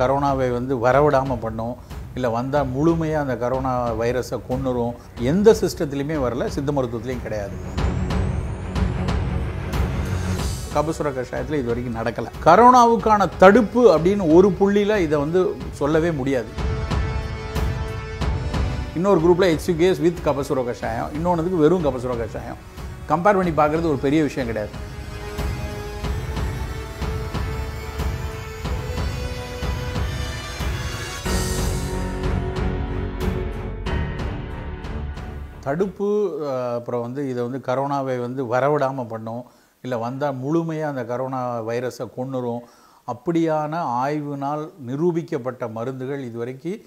கரோனாவை வந்து வரவிடாமல் பண்ணும் இல்லை வந்தால் முழுமையாக அந்த கரோனா வைரஸை கொண்டுரும் எந்த சிஸ்டத்துலேயுமே வரல சித்த மருத்துவத்துலேயும் கிடையாது கபசுர கஷாயத்தில் இது வரைக்கும் நடக்கலை கரோனாவுக்கான தடுப்பு அப்படின்னு ஒரு புள்ளியில் இதை வந்து சொல்லவே முடியாது இன்னொரு குரூப்பில் கேஸ் வித் கபசுர கஷாயம் இன்னொன்றுக்கு வெறும் கபசுர கஷாயம் கம்பேர் பண்ணி பார்க்குறது ஒரு பெரிய விஷயம் கிடையாது தடுப்பு அப்புறம் வந்து இதை வந்து கரோனாவை வந்து வரவிடாமல் பண்ணும் இல்லை வந்தால் முழுமையாக அந்த கரோனா வைரஸை கொண்டுரும் அப்படியான ஆய்வினால் நிரூபிக்கப்பட்ட மருந்துகள் இதுவரைக்கும்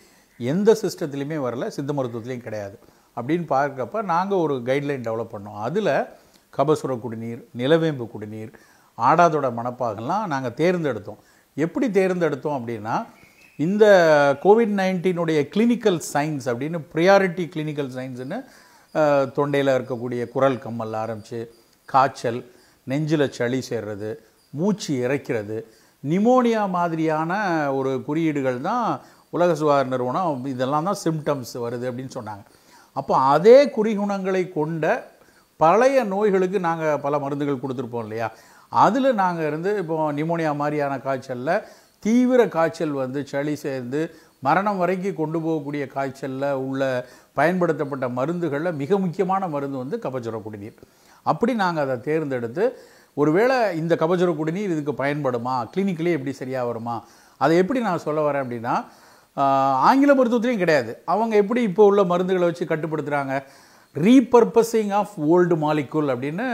எந்த சிஸ்டத்துலேயுமே வரல சித்த மருத்துவத்துலேயும் கிடையாது அப்படின்னு பார்க்குறப்ப நாங்கள் ஒரு கைட்லைன் டெவலப் பண்ணோம் அதில் கபசுர குடிநீர் நிலவேம்பு குடிநீர் ஆடாதோட மணப்பாகலாம் நாங்கள் தேர்ந்தெடுத்தோம் எப்படி தேர்ந்தெடுத்தோம் அப்படின்னா இந்த கோவிட் நைன்டீனுடைய கிளினிக்கல் சயின்ஸ் அப்படின்னு ப்ரியாரிட்டி கிளினிக்கல் சயின்ஸ்னு தொண்டையில் இருக்கக்கூடிய குரல் கம்மல் ஆரம்பித்து காய்ச்சல் நெஞ்சில் சளி சேர்றது மூச்சு இறைக்கிறது நிமோனியா மாதிரியான ஒரு குறியீடுகள் தான் உலக சுகாதார நிறுவனம் இதெல்லாம் தான் சிம்டம்ஸ் வருது அப்படின்னு சொன்னாங்க அப்போ அதே குறிகுணங்களை கொண்ட பழைய நோய்களுக்கு நாங்கள் பல மருந்துகள் கொடுத்துருப்போம் இல்லையா அதில் நாங்கள் இருந்து இப்போ நிமோனியா மாதிரியான காய்ச்சலில் தீவிர காய்ச்சல் வந்து சளி சேர்ந்து மரணம் வரைக்கும் கொண்டு போகக்கூடிய காய்ச்சலில் உள்ள பயன்படுத்தப்பட்ட மருந்துகளில் மிக முக்கியமான மருந்து வந்து கபஜுர குடிநீர் அப்படி நாங்கள் அதை தேர்ந்தெடுத்து ஒருவேளை இந்த கபச்சுர குடிநீர் இதுக்கு பயன்படுமா கிளினிக்கலே எப்படி சரியாக வருமா அதை எப்படி நான் சொல்ல வரேன் அப்படின்னா ஆங்கில மருத்துவத்திலையும் கிடையாது அவங்க எப்படி இப்போ உள்ள மருந்துகளை வச்சு கட்டுப்படுத்துகிறாங்க ரீபர்பஸிங் ஆஃப் ஓல்டு மாலிக்கூல் அப்படின்னு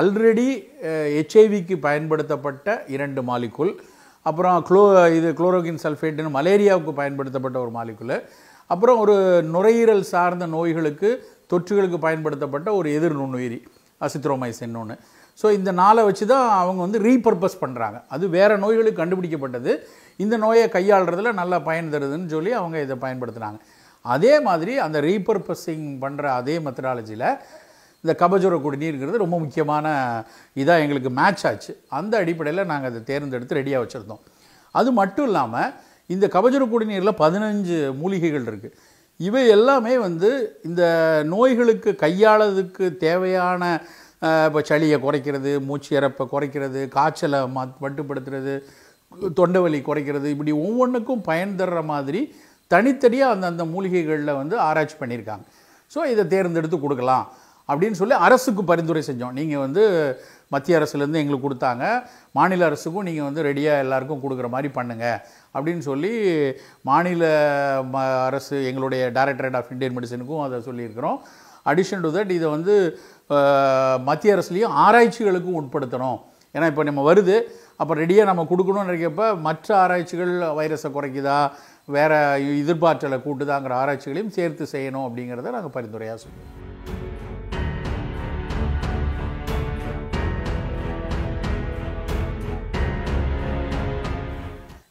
ஆல்ரெடி ஹெச்ஐவிக்கு பயன்படுத்தப்பட்ட இரண்டு மாலிக்கூல் அப்புறம் குளோ இது குளோரோகின் சல்ஃபேட்டுன்னு மலேரியாவுக்கு பயன்படுத்தப்பட்ட ஒரு மாலிக்குலு அப்புறம் ஒரு நுரையீரல் சார்ந்த நோய்களுக்கு தொற்றுகளுக்கு பயன்படுத்தப்பட்ட ஒரு எதிர் நுண்ணுயிரி அசித்ரோமைசின் ஒன்று ஸோ இந்த நாளை வச்சு தான் அவங்க வந்து ரீபர்பஸ் பண்ணுறாங்க அது வேறு நோய்களுக்கு கண்டுபிடிக்கப்பட்டது இந்த நோயை கையாளுறதுல நல்லா பயன் தருதுன்னு சொல்லி அவங்க இதை பயன்படுத்துகிறாங்க அதே மாதிரி அந்த ரீபர்பஸிங் பண்ணுற அதே மெத்தடாலஜியில் இந்த கபஜுர குடிநீருங்கிறது ரொம்ப முக்கியமான இதாக எங்களுக்கு மேட்ச் ஆச்சு அந்த அடிப்படையில் நாங்கள் அதை தேர்ந்தெடுத்து ரெடியாக வச்சுருந்தோம் அது மட்டும் இல்லாமல் இந்த கபஜுர குடிநீரில் பதினஞ்சு மூலிகைகள் இருக்குது இவை எல்லாமே வந்து இந்த நோய்களுக்கு கையாளதுக்கு தேவையான இப்போ சளியை குறைக்கிறது மூச்சு இறப்பை குறைக்கிறது காய்ச்சலை மத் மட்டுப்படுத்துறது தொண்டவலி குறைக்கிறது இப்படி ஒவ்வொன்றுக்கும் பயன் தர்ற மாதிரி தனித்தனியாக அந்தந்த மூலிகைகளில் வந்து ஆராய்ச்சி பண்ணியிருக்காங்க ஸோ இதை தேர்ந்தெடுத்து கொடுக்கலாம் அப்படின்னு சொல்லி அரசுக்கு பரிந்துரை செஞ்சோம் நீங்கள் வந்து மத்திய அரசுலேருந்து எங்களுக்கு கொடுத்தாங்க மாநில அரசுக்கும் நீங்கள் வந்து ரெடியாக எல்லாருக்கும் கொடுக்குற மாதிரி பண்ணுங்கள் அப்படின்னு சொல்லி மாநில ம அரசு எங்களுடைய டைரக்டரேட் ஆஃப் இந்தியன் மெடிசனுக்கும் அதை சொல்லியிருக்கிறோம் அடிஷன் டு தட் இதை வந்து மத்திய அரசுலேயும் ஆராய்ச்சிகளுக்கும் உட்படுத்தணும் ஏன்னா இப்போ நம்ம வருது அப்போ ரெடியாக நம்ம கொடுக்கணும்னு நினைக்கிறப்ப மற்ற ஆராய்ச்சிகள் வைரஸை குறைக்குதா வேறு எதிர்பார்த்தலை கூட்டுதாங்கிற ஆராய்ச்சிகளையும் சேர்த்து செய்யணும் அப்படிங்கிறத நாங்கள் பரிந்துரையாக சொல்லுவோம்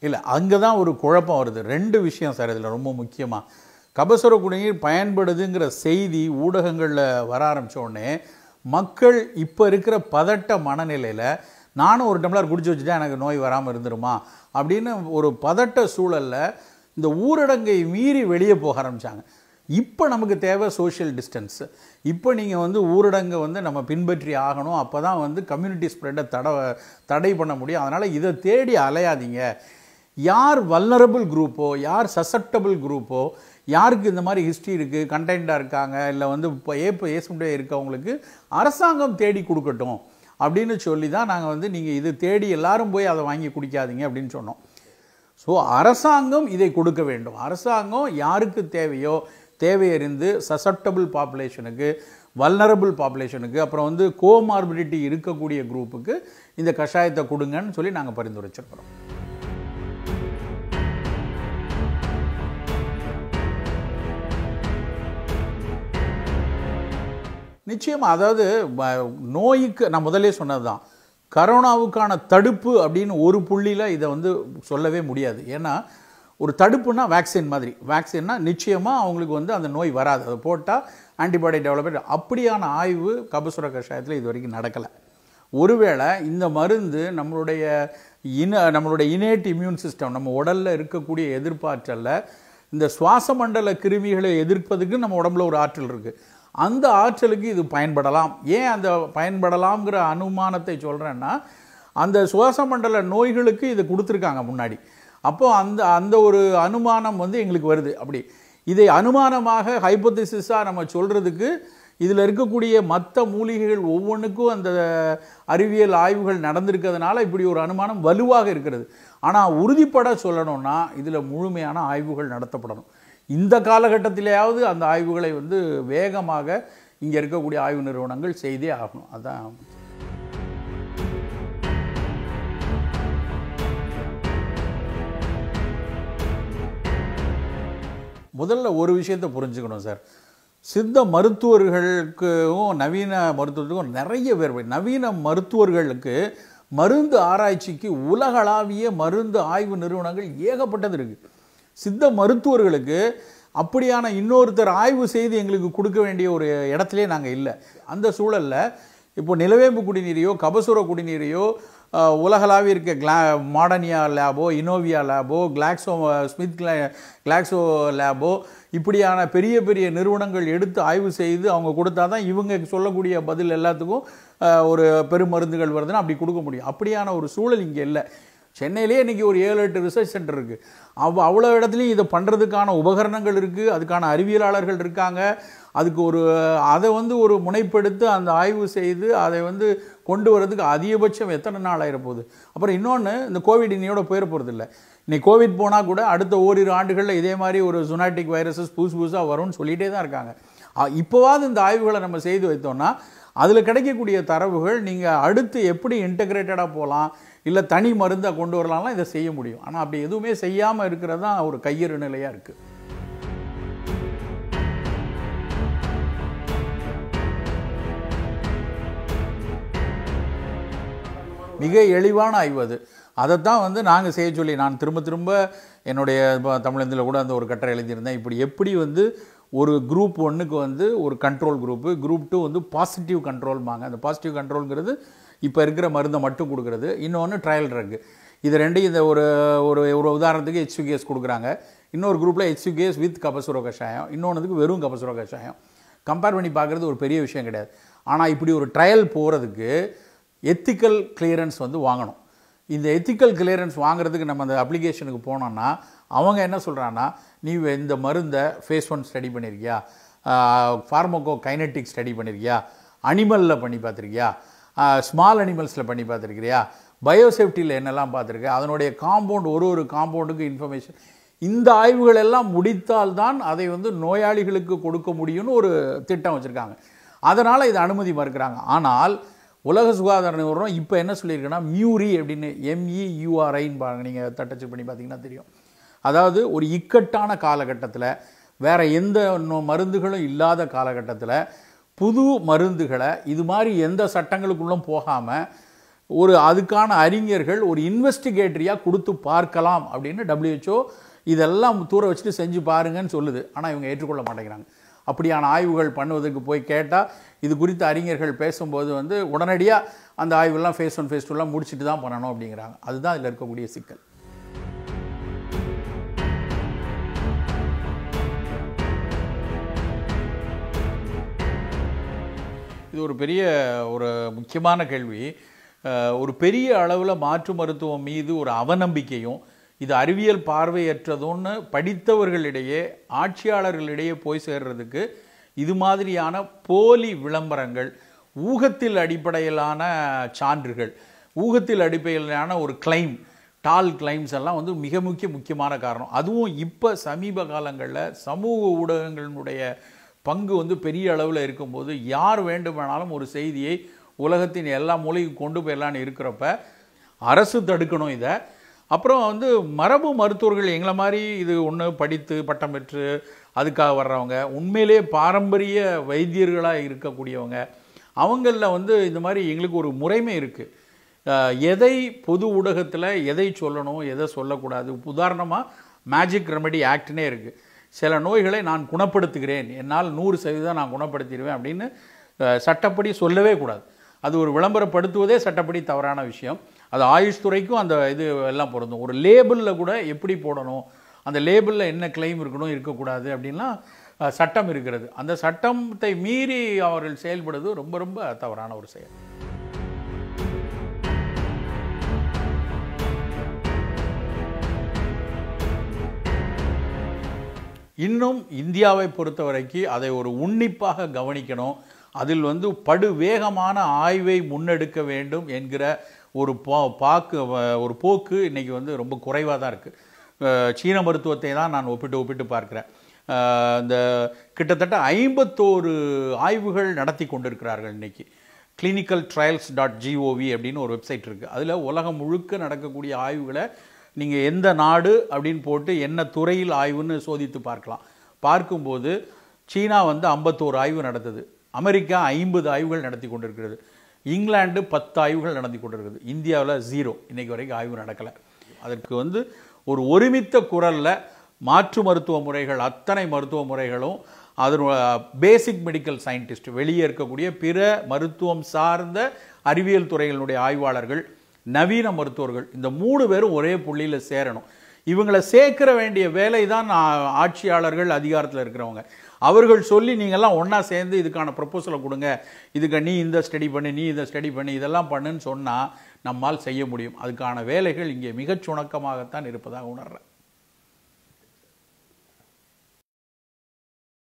இல்லை அங்கே தான் ஒரு குழப்பம் வருது ரெண்டு விஷயம் சார் இதில் ரொம்ப முக்கியமாக கபசுர குடிநீர் பயன்படுதுங்கிற செய்தி ஊடகங்களில் வர ஆரம்பித்த உடனே மக்கள் இப்போ இருக்கிற பதட்ட மனநிலையில் நானும் ஒரு டம்ளர் குடிச்சு வச்சுட்டா எனக்கு நோய் வராமல் இருந்துருமா அப்படின்னு ஒரு பதட்ட சூழலில் இந்த ஊரடங்கை மீறி வெளியே போக ஆரம்பித்தாங்க இப்போ நமக்கு தேவை சோஷியல் டிஸ்டன்ஸ் இப்போ நீங்கள் வந்து ஊரடங்கை வந்து நம்ம பின்பற்றி ஆகணும் அப்போ தான் வந்து கம்யூனிட்டி ஸ்ப்ரெட்டை தடை தடை பண்ண முடியும் அதனால் இதை தேடி அலையாதீங்க யார் வல்லரபுள் குரூப்போ யார் சசப்டபுள் குரூப்போ யாருக்கு இந்த மாதிரி ஹிஸ்ட்ரி இருக்குது கண்டென்ட்டாக இருக்காங்க இல்லை வந்து இப்போ ஏ ஏசுண்டே இருக்கவங்களுக்கு அரசாங்கம் தேடி கொடுக்கட்டும் அப்படின்னு சொல்லி தான் நாங்கள் வந்து நீங்கள் இது தேடி எல்லாரும் போய் அதை வாங்கி குடிக்காதீங்க அப்படின்னு சொன்னோம் ஸோ அரசாங்கம் இதை கொடுக்க வேண்டும் அரசாங்கம் யாருக்கு தேவையோ தேவையறிந்து சசப்டபுள் பாப்புலேஷனுக்கு வல்லரபுள் பாப்புலேஷனுக்கு அப்புறம் வந்து கோமார்பிலிட்டி இருக்கக்கூடிய குரூப்புக்கு இந்த கஷாயத்தை கொடுங்கன்னு சொல்லி நாங்கள் பரிந்துரைச்சிருக்கிறோம் நிச்சயமாக அதாவது நோய்க்கு நான் முதலே சொன்னது தான் கரோனாவுக்கான தடுப்பு அப்படின்னு ஒரு புள்ளியில் இதை வந்து சொல்லவே முடியாது ஏன்னா ஒரு தடுப்புனா வேக்சின் மாதிரி வேக்சின்னா நிச்சயமாக அவங்களுக்கு வந்து அந்த நோய் வராது அதை போட்டால் ஆன்டிபாடி டெவலப்மெண்ட் அப்படியான ஆய்வு கபசுர கஷாயத்தில் இது வரைக்கும் நடக்கலை ஒருவேளை இந்த மருந்து நம்மளுடைய இன நம்மளுடைய இனேட் இம்யூன் சிஸ்டம் நம்ம உடலில் இருக்கக்கூடிய எதிர்ப்பாற்றலில் இந்த சுவாச மண்டல கிருமிகளை எதிர்ப்பதுக்கு நம்ம உடம்புல ஒரு ஆற்றல் இருக்குது அந்த ஆற்றலுக்கு இது பயன்படலாம் ஏன் அந்த பயன்படலாம்ங்கிற அனுமானத்தை சொல்கிறேன்னா அந்த சுவாச மண்டல நோய்களுக்கு இது கொடுத்துருக்காங்க முன்னாடி அப்போது அந்த அந்த ஒரு அனுமானம் வந்து எங்களுக்கு வருது அப்படி இதை அனுமானமாக ஹைப்போதிசிஸாக நம்ம சொல்கிறதுக்கு இதில் இருக்கக்கூடிய மற்ற மூலிகைகள் ஒவ்வொன்றுக்கும் அந்த அறிவியல் ஆய்வுகள் நடந்திருக்கிறதுனால இப்படி ஒரு அனுமானம் வலுவாக இருக்கிறது ஆனால் உறுதிப்பட சொல்லணும்னா இதில் முழுமையான ஆய்வுகள் நடத்தப்படணும் இந்த காலகட்டத்திலேயாவது அந்த ஆய்வுகளை வந்து வேகமாக இங்கே இருக்கக்கூடிய ஆய்வு நிறுவனங்கள் செய்தே ஆகணும் அதுதான் முதல்ல ஒரு விஷயத்தை புரிஞ்சுக்கணும் சார் சித்த மருத்துவர்களுக்கும் நவீன மருத்துவத்துக்கும் நிறைய பேர் நவீன மருத்துவர்களுக்கு மருந்து ஆராய்ச்சிக்கு உலகளாவிய மருந்து ஆய்வு நிறுவனங்கள் ஏகப்பட்டது இருக்குது சித்த மருத்துவர்களுக்கு அப்படியான இன்னொருத்தர் ஆய்வு செய்து எங்களுக்கு கொடுக்க வேண்டிய ஒரு இடத்துலேயே நாங்கள் இல்லை அந்த சூழலில் இப்போ நிலவேம்பு குடிநீரையோ கபசுர குடிநீரையோ உலகளாவிய இருக்க கிளா மாடனியா லேபோ இனோவியா லேபோ கிளாக்ஸோ ஸ்மித் கிளா கிளாக்ஸோ லேபோ இப்படியான பெரிய பெரிய நிறுவனங்கள் எடுத்து ஆய்வு செய்து அவங்க கொடுத்தா தான் இவங்க சொல்லக்கூடிய பதில் எல்லாத்துக்கும் ஒரு பெருமருந்துகள் வருதுன்னு அப்படி கொடுக்க முடியும் அப்படியான ஒரு சூழல் இங்கே இல்லை சென்னையிலேயே இன்றைக்கி ஒரு ஏழு எட்டு ரிசர்ச் சென்டர் இருக்குது அவ் அவ்வளோ இடத்துலையும் இதை பண்ணுறதுக்கான உபகரணங்கள் இருக்குது அதுக்கான அறிவியலாளர்கள் இருக்காங்க அதுக்கு ஒரு அதை வந்து ஒரு முனைப்படுத்து அந்த ஆய்வு செய்து அதை வந்து கொண்டு வரதுக்கு அதிகபட்சம் எத்தனை நாள் ஆகிடப்போகுது அப்புறம் இன்னொன்று இந்த கோவிட் இன்னையோட போயிட போகிறதில்ல இன்னைக்கு கோவிட் போனால் கூட அடுத்த ஓரிரு ஆண்டுகளில் இதே மாதிரி ஒரு சுனாட்டிக் வைரஸஸ் புதுசு புதுசாக வரும்னு சொல்லிகிட்டே தான் இருக்காங்க இப்போவாது இந்த ஆய்வுகளை நம்ம செய்து வைத்தோம்னா அதில் கிடைக்கக்கூடிய தரவுகள் நீங்கள் அடுத்து எப்படி இன்டகிரேட்டடாக போகலாம் இல்லை தனி மருந்தை கொண்டு வரலாம்லாம் இதை செய்ய முடியும் ஆனால் அப்படி எதுவுமே செய்யாமல் இருக்கிறது தான் ஒரு கையறு நிலையாக இருக்குது மிக எளிவான ஆய்வு அது அதைத்தான் வந்து நாங்கள் செய்ய சொல்லி நான் திரும்ப திரும்ப என்னுடைய தமிழந்தில் கூட அந்த ஒரு கட்டரை எழுதியிருந்தேன் இப்படி எப்படி வந்து ஒரு குரூப் ஒன்றுக்கு வந்து ஒரு கண்ட்ரோல் குரூப்பு குரூப் டூ வந்து பாசிட்டிவ் கண்ட்ரோல்மாங்க அந்த பாசிட்டிவ் கண்ட்ரோலுங்கிறது இப்போ இருக்கிற மருந்தை மட்டும் கொடுக்குறது இன்னொன்று ட்ரையல் ட்ரக் இது ரெண்டையும் இந்த ஒரு ஒரு ஒரு உதாரணத்துக்கு ஹெச்யூகேஸ் கொடுக்குறாங்க இன்னொரு குரூப்பில் ஹெச்யூகேஸ் வித் கபசுர கஷாயம் இன்னொன்றுக்கு வெறும் கபசுர கஷாயம் கம்பேர் பண்ணி பார்க்குறது ஒரு பெரிய விஷயம் கிடையாது ஆனால் இப்படி ஒரு ட்ரையல் போகிறதுக்கு எத்திக்கல் கிளியரன்ஸ் வந்து வாங்கணும் இந்த எத்திக்கல் கிளியரன்ஸ் வாங்குறதுக்கு நம்ம அந்த அப்ளிகேஷனுக்கு போனோன்னா அவங்க என்ன சொல்கிறான்னா நீ இந்த மருந்தை ஃபேஸ் ஒன் ஸ்டடி பண்ணியிருக்கியா ஃபார்மோகோ கைனட்டிக் ஸ்டடி பண்ணியிருக்கியா அனிமலில் பண்ணி பார்த்துருக்கியா ஸ்மால் அனிமல்ஸில் பண்ணி பார்த்துருக்கிறியா பயோசேஃப்டியில் என்னெல்லாம் பார்த்துருக்க அதனுடைய காம்பவுண்ட் ஒரு ஒரு காம்பவுண்டுக்கு இன்ஃபர்மேஷன் இந்த ஆய்வுகள் எல்லாம் முடித்தால்தான் அதை வந்து நோயாளிகளுக்கு கொடுக்க முடியும்னு ஒரு திட்டம் வச்சுருக்காங்க அதனால் இதை அனுமதி மறுக்கிறாங்க ஆனால் உலக சுகாதார நிறுவனம் இப்போ என்ன சொல்லியிருக்குன்னா மியூரி அப்படின்னு எம்இயூஆர்ஐன்னு e பாருங்கள் நீங்கள் தட்டச்சு பண்ணி பார்த்தீங்கன்னா தெரியும் அதாவது ஒரு இக்கட்டான காலகட்டத்தில் வேறு எந்த மருந்துகளும் இல்லாத காலகட்டத்தில் புது மருந்துகளை இது மாதிரி எந்த சட்டங்களுக்குள்ளும் போகாமல் ஒரு அதுக்கான அறிஞர்கள் ஒரு இன்வெஸ்டிகேட்டரியாக கொடுத்து பார்க்கலாம் அப்படின்னு டபிள்யூஹெச்ஓ இதெல்லாம் தூர வச்சுட்டு செஞ்சு பாருங்கன்னு சொல்லுது ஆனால் இவங்க ஏற்றுக்கொள்ள மாட்டேங்கிறாங்க அப்படியான ஆய்வுகள் பண்ணுவதற்கு போய் கேட்டால் இது குறித்து அறிஞர்கள் பேசும்போது வந்து உடனடியாக அந்த ஆய்வுலாம் ஃபேஸ் ஒன் ஃபேஸ் டூலாம் முடிச்சுட்டு தான் பண்ணணும் அப்படிங்கிறாங்க அதுதான் இதில் இருக்கக்கூடிய சிக்கல் இது ஒரு பெரிய ஒரு முக்கியமான கேள்வி ஒரு பெரிய அளவில் மாற்று மருத்துவம் மீது ஒரு அவநம்பிக்கையும் இது அறிவியல் பார்வையற்றதுன்னு படித்தவர்களிடையே ஆட்சியாளர்களிடையே போய் சேர்றதுக்கு இது மாதிரியான போலி விளம்பரங்கள் ஊகத்தில் அடிப்படையிலான சான்றுகள் ஊகத்தில் அடிப்படையிலான ஒரு கிளைம் டால் கிளைம்ஸ் எல்லாம் வந்து மிக முக்கிய முக்கியமான காரணம் அதுவும் இப்போ சமீப காலங்களில் சமூக ஊடகங்களினுடைய பங்கு வந்து பெரிய அளவில் இருக்கும்போது யார் வேண்டுமானாலும் ஒரு செய்தியை உலகத்தின் எல்லா மூலையும் கொண்டு போயிடலான்னு இருக்கிறப்ப அரசு தடுக்கணும் இதை அப்புறம் வந்து மரபு மருத்துவர்கள் எங்களை மாதிரி இது ஒன்று படித்து பட்டம் பெற்று அதுக்காக வர்றவங்க உண்மையிலே பாரம்பரிய வைத்தியர்களாக இருக்கக்கூடியவங்க அவங்களில் வந்து இந்த மாதிரி எங்களுக்கு ஒரு முறைமை இருக்குது எதை பொது ஊடகத்தில் எதை சொல்லணும் எதை சொல்லக்கூடாது உதாரணமாக மேஜிக் ரெமெடி ஆக்டினே இருக்குது சில நோய்களை நான் குணப்படுத்துகிறேன் என்னால் நூறு சதவீதம் நான் குணப்படுத்திடுவேன் அப்படின்னு சட்டப்படி சொல்லவே கூடாது அது ஒரு விளம்பரப்படுத்துவதே சட்டப்படி தவறான விஷயம் அது ஆயுஷ் துறைக்கும் அந்த இது எல்லாம் பொருந்தும் ஒரு லேபிளில் கூட எப்படி போடணும் அந்த லேபிளில் என்ன கிளைம் இருக்கணும் இருக்கக்கூடாது அப்படின்லாம் சட்டம் இருக்கிறது அந்த சட்டத்தை மீறி அவர்கள் செயல்படுவது ரொம்ப ரொம்ப தவறான ஒரு செயல் இன்னும் இந்தியாவை பொறுத்த வரைக்கும் அதை ஒரு உன்னிப்பாக கவனிக்கணும் அதில் வந்து படுவேகமான ஆய்வை முன்னெடுக்க வேண்டும் என்கிற ஒரு பா பாக்கு ஒரு போக்கு இன்றைக்கி வந்து ரொம்ப குறைவாக தான் இருக்குது சீன மருத்துவத்தை தான் நான் ஒப்பிட்டு ஒப்பிட்டு பார்க்குறேன் இந்த கிட்டத்தட்ட ஐம்பத்தோரு ஆய்வுகள் நடத்தி கொண்டிருக்கிறார்கள் இன்றைக்கி கிளினிக்கல் ட்ரையல்ஸ் டாட் ஜிஓவி அப்படின்னு ஒரு வெப்சைட் இருக்குது அதில் உலகம் முழுக்க நடக்கக்கூடிய ஆய்வுகளை நீங்கள் எந்த நாடு அப்படின்னு போட்டு என்ன துறையில் ஆய்வுன்னு சோதித்து பார்க்கலாம் பார்க்கும்போது சீனா வந்து ஐம்பத்தோரு ஆய்வு நடந்தது அமெரிக்கா ஐம்பது ஆய்வுகள் நடத்தி கொண்டிருக்கிறது இங்கிலாண்டு பத்து ஆய்வுகள் நடந்து கொண்டிருக்குது இந்தியாவில் ஜீரோ இன்றைக்கு வரைக்கும் ஆய்வு நடக்கலை அதற்கு வந்து ஒரு ஒருமித்த குரலில் மாற்று மருத்துவ முறைகள் அத்தனை மருத்துவ முறைகளும் அதனோட பேசிக் மெடிக்கல் சயின்டிஸ்ட் வெளியே இருக்கக்கூடிய பிற மருத்துவம் சார்ந்த அறிவியல் துறைகளினுடைய ஆய்வாளர்கள் நவீன மருத்துவர்கள் இந்த மூணு பேரும் ஒரே புள்ளியில் சேரணும் இவங்களை சேர்க்கிற வேண்டிய வேலை தான் ஆட்சியாளர்கள் அதிகாரத்தில் இருக்கிறவங்க அவர்கள் சொல்லி நீங்கள்லாம் ஒன்றா சேர்ந்து இதுக்கான ப்ரப்போசலை கொடுங்க இதுக்கு நீ இந்த ஸ்டடி பண்ணு நீ இதை ஸ்டடி பண்ணு இதெல்லாம் பண்ணுன்னு சொன்னால் நம்மால் செய்ய முடியும் அதுக்கான வேலைகள் இங்கே மிகச் சுணக்கமாகத்தான் இருப்பதாக உணர்றேன்